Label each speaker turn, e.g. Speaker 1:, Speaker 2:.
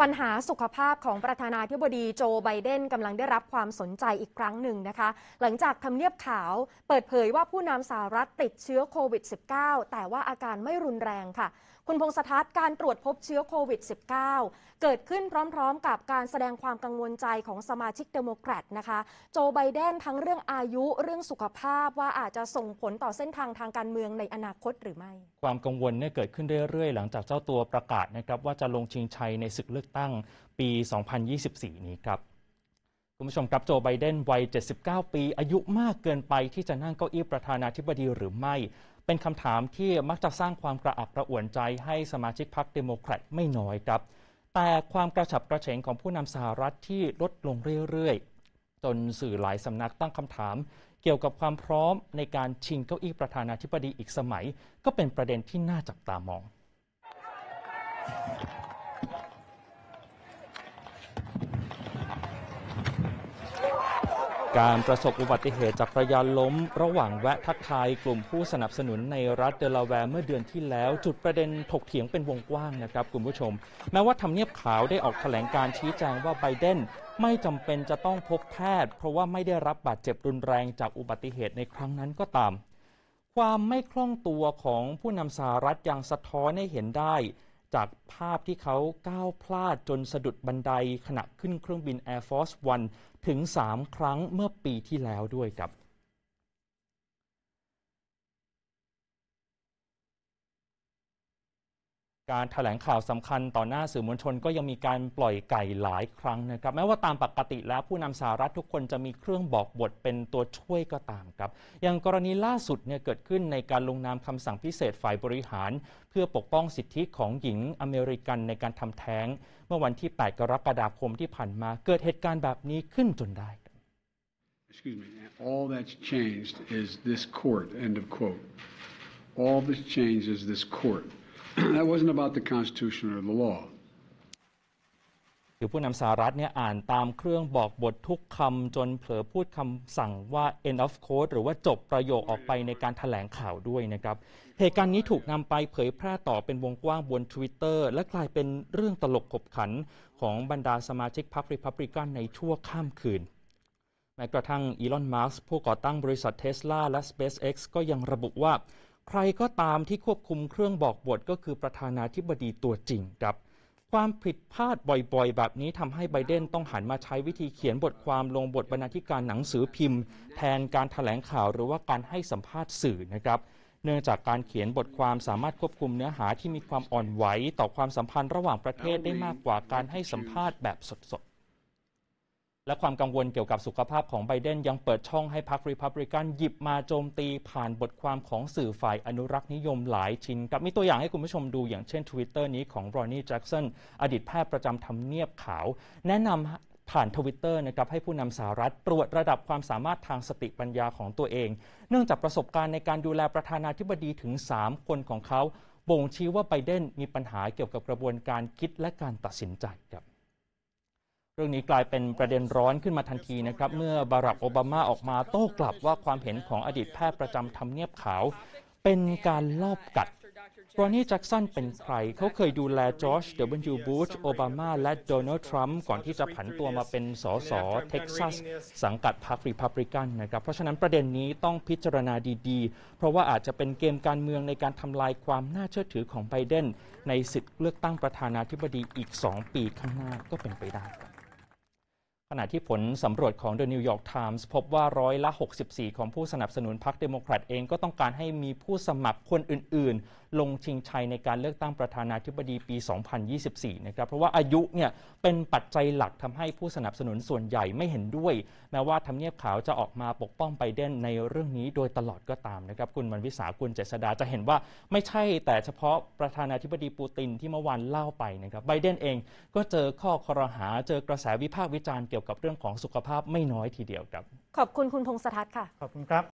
Speaker 1: ปัญหาสุขภาพของประธานาธิบดีโจไบเดนกำลังได้รับความสนใจอีกครั้งหนึ่งนะคะ หลังจากทำเนียบขาวเปิดเผยว่าผู้นำสหรัฐติดเชื้อโควิด -19 แต่ว่าอาการไม่รุนแรงค่ะคุณพงศธรการตรวจพบเชื้อโควิด -19 เกิดขึ้นพร้อม ๆ กับการแสดงความกังวลใจของสมาชิกเดโมแครตนะคะโจไบเดนทั้งเรื่องอายุเรื่องสุขภาพว่าอาจจะส่งผลต่อเส้นทางทางการเมืองในอนาคตหรือไม่ ความกังวลเนี่ยเกิดขึ้นเรื่อยๆ หลังจากเจ้าตัวประกาศนะครับว่าจะลงชิงชัยในศึกเลือกตั้งปี 2024 นี้ครับคุณผู้ชมครับโจไบเดนวัย 79 ปี อายุมากเกินไปที่จะนั่งเก้าอี้ประธานาธิบดีหรือไม่เป็นคำถามที่มักจะสร้างความกระอักกระอ่วนใจให้สมาชิกพรรคเดโมแครตไม่น้อยครับ แต่ความกระฉับกระเฉงของผู้นำสหรัฐที่ลดลงเรื่อยๆ จนสื่อหลายสำนักตั้งคำถามเกี่ยวกับความพร้อมในการชิงเก้าอี้ประธานาธิบดีอีกสมัย ก็เป็นประเด็นที่น่าจับตามองการประสบอุบัติเหตุจากระยานล้มระหว่างแวะทักทาย กลุ่มผู้สนับสนุนในรัฐเดลาแวร์เมื่อเดือนที่แล้ว จุดประเด็นถกเถียงเป็นวงกว้างนะครับคุณผู้ชม แม้ว่าทำเนียบขาวได้ออกแถลงการชี้แจงว่าไบเดนไม่จำเป็นจะต้องพบแพทย์เพราะว่าไม่ได้รับบาดเจ็บรุนแรงจากอุบัติเหตุในครั้งนั้นก็ตาม ความไม่คล่องตัวของผู้นำสหรัฐยังสะท้อนให้เห็นได้จากภาพที่เขาก้าวพลาดจนสะดุดบันไดขณะขึ้นเครื่องบิน Air Force One ถึง 3 ครั้งเมื่อปีที่แล้วด้วยครับการถแถลงข่าวสำคัญต่อหน้าสื่อมวลชนก็ยังมีการปล่อยไก่หลายครั้งนะครับแม้ว่าตามปกติแล้วผู้นำสหรัฐทุกคนจะมีเครื่องบอกบทเป็นตัวช่วยก็ตามครับอย่างกรณีล่าสุดเนี่ยเกิดขึ้นในการลงนามคำสั่งพิเศษฝ่ายบริหาร เพื่อปกป้องสิทธิของหญิงอเมริกันในการทำแท้ง เมื่อวันที่8กรกฎาคมที่ผ่านมาเกิดเหตุการณ์แบบนี้ขึ้นจนได้ Excuse me. All that's changed is this court. End of quote. All that's changed is this court. That wasn't about the Constitution or the law. คือผู้นำสหรัฐเนี่ยอ่านตามเครื่องบอกบททุกคำจนเผลอพูดคำสั่งว่า end of quote หรือว่าจบประโยคออกไปในการถแถลงข่าวด้วยนะครับ เหตุการณ์นี้ถูกนำไปเผยแพร่ต่อเป็นวงกว้างบน Twitter และกลายเป็นเรื่องตลกขบขันของบรรดาสมาชิกพรรคริพับริกันในชั่วข้ามคืน แม้กระทั่งอีลอนมัส์ผู้ก่อตั้งบริษัทเทสลาและ SpaceX ก็ยังระบุว่าใครก็ตามที่ควบคุมเครื่องบอกบทก็คือประธานาธิบดีตัวจริงครับความผิดพลาดบ่อยๆ แบบนี้ทำให้ไบเดนต้องหันมาใช้วิธีเขียนบทความลงบทบรรณาธิการหนังสือพิมพ์ แทนการถแถลงข่าวหรือว่าการให้สัมภาษณ์สื่อนะครับ เนื่องจากการเขียนบทความสามารถควบคุมเนื้อหาที่มีความอ่อนไหวต่อความสัมพันธ์ระหว่างประเทศได้มากกว่าการให้สัมภาษณ์แบบสดและความกังวลเกี่ยวกับสุขภาพของไบเดนยังเปิดช่องให้พรรครีพับลิกันหยิบมาโจมตีผ่านบทความของสื่อฝ่ายอนุรักษ์นิยมหลายชิ้นกับมีตัวอย่างให้คุณผู้ชมดูอย่างเช่น Twitter นี้ของรอนนี่แจ็กสันอดีตแพทย์ประจำทำเนียบขาว แนะนำผ่านทวิตเตอร์นะครับให้ผู้นำสหรัฐตรวจระดับความสามารถทางสติปัญญาของตัวเอง เนื่องจากประสบการณ์ในการดูแลประธานาธิบดีถึง 3 คนของเขาบ่งชี้ว่าไบเดนมีปัญหาเกี่ยวกับกระบวนการคิดและการตัดสินใจครับเรื่องนี้กลายเป็นประเด็นร้อนขึ้นมาทันทีนะครับเมื่อบารักโอบามาออกมาโต้กลับว่าความเห็นของอดีตแพทย์ประจำทำเนียบขาว เป็นการลอบกัดรอนนี่แจ็กสันเป็นใครเขาเคยดูแลจอร์จเดวิลบูชโอบามาและโดนัลด์ทรัมป์ก่อนที่จะผันตัวมาเป็นสสเท็กซัส สังกัดพรรครีพับริกันนะครับ เพราะฉะนั้นประเด็นนี้ต้องพิจารณาดี ๆ เพราะว่าอาจจะเป็นเกมการเมืองในการทำลายความน่าเชื่อถือของไบเดนในธิ์เลือกตั้งประธานาธิบดีอีก 2 ปีข้างหน้าก็เป็นไปได้ขณะที่ผลสำรวจของ The New York Times พบว่าร้อยละ64ของผู้สนับสนุนพรรคเดโมแครตเองก็ต้องการให้มีผู้สมัครคนอื่นลงชิงชัยในการเลือกตั้งประธานาธิบดีปี 2024 นะครับ เพราะว่าอายุเนี่ยเป็นปัจจัยหลักทำให้ผู้สนับสนุนส่วนใหญ่ไม่เห็นด้วย แม้ว่าทำเนียบขาวจะออกมาปกป้องไบเดนในเรื่องนี้โดยตลอดก็ตามนะครับ คุณมันวิสาคุณเจษดาจะเห็นว่า ไม่ใช่แต่เฉพาะประธานาธิบดีปูตินที่เมื่อวานเล่าไปนะครับไบเดนเองก็เจอข้อคอรหาเจอกระแสวิพากษ์วิจารณ์เกี่ยวกับเรื่องของสุขภาพไม่น้อยทีเดียวครับ ขอบคุณคุณพงษ์สถัตค่ะขอบคุณครับ